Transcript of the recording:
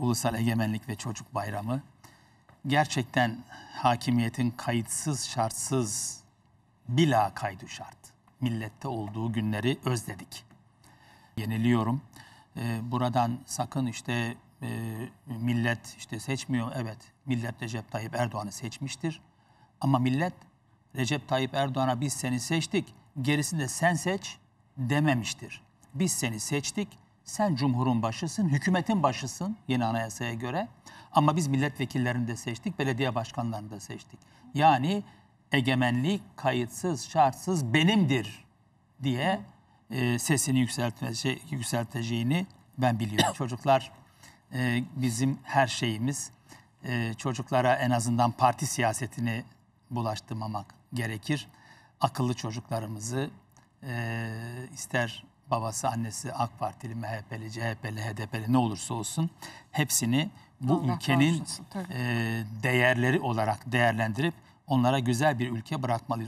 Ulusal Egemenlik ve Çocuk Bayramı gerçekten hakimiyetin kayıtsız şartsız bila kaydı şart millette olduğu günleri özledik. Yeniliyorum. Ee, buradan sakın işte e, millet işte seçmiyor. Evet millet Recep Tayyip Erdoğan'ı seçmiştir. Ama millet Recep Tayyip Erdoğan'a biz seni seçtik gerisini de sen seç dememiştir. Biz seni seçtik sen cumhurun başısın, hükümetin başısın yeni anayasaya göre. Ama biz milletvekillerini de seçtik, belediye başkanlarını da seçtik. Yani egemenlik kayıtsız, şartsız benimdir diye e, sesini yükseltece, yükselteceğini ben biliyorum. Çocuklar e, bizim her şeyimiz. E, çocuklara en azından parti siyasetini bulaştırmamak gerekir. Akıllı çocuklarımızı e, ister babası, annesi AK Partili, MHP'li, CHP'li, HDP'li ne olursa olsun hepsini bu Allah ülkenin e, değerleri olarak değerlendirip onlara güzel bir ülke bırakmalıyız.